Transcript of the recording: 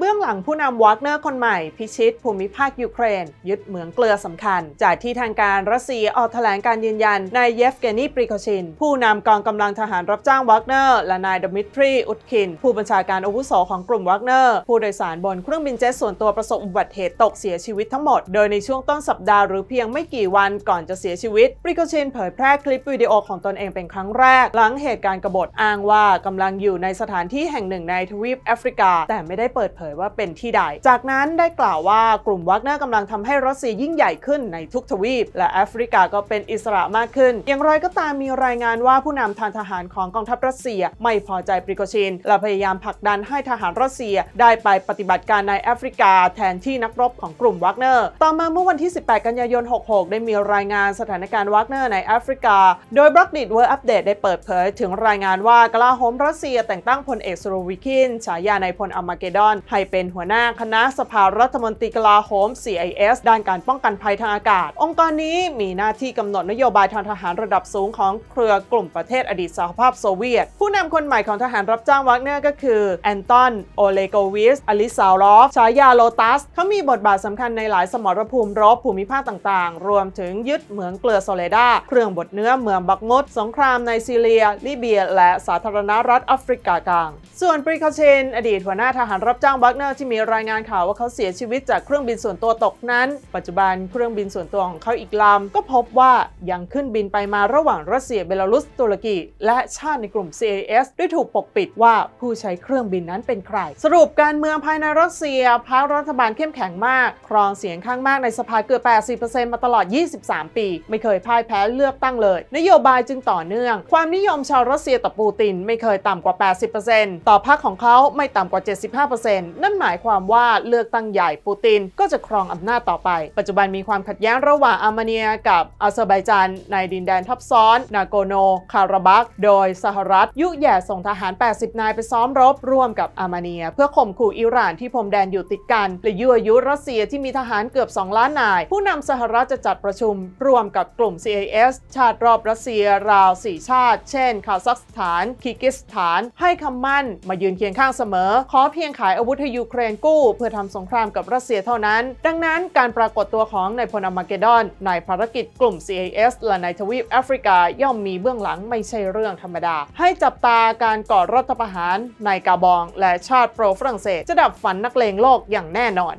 เบื้องหลังผู้นำวากเนอร์คนใหม่พิชิต ภูมิภาค ยูเครนยึดเหมืองเกลือสำคัญ จากที่ทางการรัสเซียออกแถลงการยืนยันนายเยฟเกนีปริโคชิน ผู้นำกองกำลังทหารรับจ้างวากเนอร์และนายดมิทรี อุดคิน ผู้บัญชาการอาวุโสของกลุ่มวากเนอร์ผู้โดยสารบนเครื่องบินเจ็ตส่วนตัวประสบอุบัติเหตุตกเสียชีวิตทั้งหมด โดยในช่วงต้นสัปดาห์หรือเพียงไม่กี่วันก่อนจะเสียชีวิตปริโคชินเผยแพร่คลิปวิดีโอของตนเองเป็นครั้งแรก หลังเหตุการณ์กบฏอ้างว่ากำลังอยู่ในสถานที่แห่งหนึ่งในทวีปแอฟริกา แต่ไม่ได้เปิดเผยยว่าเป็นที่ใด จากนั้นได้กล่าวว่ากลุ่มวัคเนร์กำลังทำให้รัสเซียยิ่งใหญ่ขึ้นในทุกทวีป และแอฟริกาก็เป็นอิสระมากขึ้น อย่างไรก็ตามมีรายงานว่าผู้นำทางทหารของกองทัพรัสเซีย ไม่พอใจปริโกชิน และพยายามผลักดันให้ทหารรัสเซียได้ไปปฏิบัติการในแอฟริกา แทนที่นักรบของกลุ่มวัคเนอร์ ต่อมาเมื่อวันที่ 18 กันยายน 66 ได้มีรายงานสถานการณ์วัคเนอร์ในแอฟริกา โดยบล็อกดิทเวิร์อัปเดตได้เปิดเผย ถึงรายงานว่ากลาโฮมรัสเซีย แต่งตั้งพลเอกสโลวิคินฉายาในพลอมาเกดอนยเป็นหัวหน้าคณะสภารัฐมนตรีกลาโหม CIS ด้านการป้องกันภัย ทาง อากาศ องค์กร นี้มีหน้าที่ กำหนดนโยบายทางทหารระดับสูง ของเครือกลุ่มประเทศอดีตสหภาพโซเวียต ผู้นำคนใหม่ของทหารรับจ้างวักเนอร์ก็คือ แอนตันโอเลโกวิส อลิซาลอฟชายาโลตัส เขามีบทบาทสำคัญในหลายสมรภูมิรบภูมิภาคต่างๆ รวมถึงยึดเหมืองเกลือโซเลดา เครื่องบดเนื้อเมืองบักมดสงครามในซีเรีย ลิเบีย และสาธารณรัฐแอฟริกากลาง ส่วนปริคาเชนอดีตหัวหน้าทหารรับจ้างวักเนอร์ที่มีรายงานข่าวว่าเขาเสียชีวิตจากเครื่องบินส่วนตัวตกนั้น ปัจจุบันเครื่องบินส่วนตัวของเขาอีกลำก็พบว่ายังขึ้นบินไปมาระหว่างรัสเซียเบลารุสตุรกีและชาติในกลุ่ม CAS ด้วยถูกปกปิดว่าผู้ใช้เครื่องบินนั้นเป็นใคร สรุปการเมืองภายในรัสเซีย พรรครัฐบาลเข้มแข็งมาก ครองเสียงข้างมากในสภาเกือบ80%มาตลอด 23 ปีไม่เคยพ่ายแพ้เลือกตั้งเลย นโยบายจึงต่อเนื่อง ความนิยมชาวรัสเซียต่อปูติน ไม่เคยต่ำกว่า 80%ต่อพรรคของเขาไม่ต่ำกว่า 75%นั่นหมายความว่าเลือกตั้งใหญ่ปูติน ก็จะครองอำนาจต่อไป ปัจจุบันมีความขัดแย้งระหว่างอาร์เมเนีย กับอาเซอร์ไบจานในดินแดนทับซ้อน นาโกโน คาราบัก โดยสหรัฐยุแย่ส่งทหาร 80 นายไปซ้อมรบ ร่วมกับอาร์เมเนีย เพื่อข่มขู่อิหร่านที่พรมแดนอยู่ติดกันและยั่วยุรัสเซียที่มีทหารเกือบ 2 ล้านนาย ผู้นำสหรัฐจะจัดประชุมร่วมกับกลุ่ม CIS ชาติรอบรัสเซียราว 4 ชาติ เช่นคาซัคสถานคิกิสถาน ให้คำมั่น มายืนเคียงข้างเสมอ ขอเพียงขายอาวุธให้ยูเครนกู้เพื่อทำสงครามกับรัสเซียเท่านั้น ดังนั้นการปรากฏตัวของนายพลอมาเกดอนนายภารกิจกลุ่ม CIS และนายทวีปแอฟริกาย่อมมีเบื้องหลังไม่ใช่เรื่องธรรมดา ให้จับตาการก่อรัฐประหาร ในกาบอง และชาติโปรฝรั่งเศส จะดับฝันนักเลงโลกอย่างแน่นอน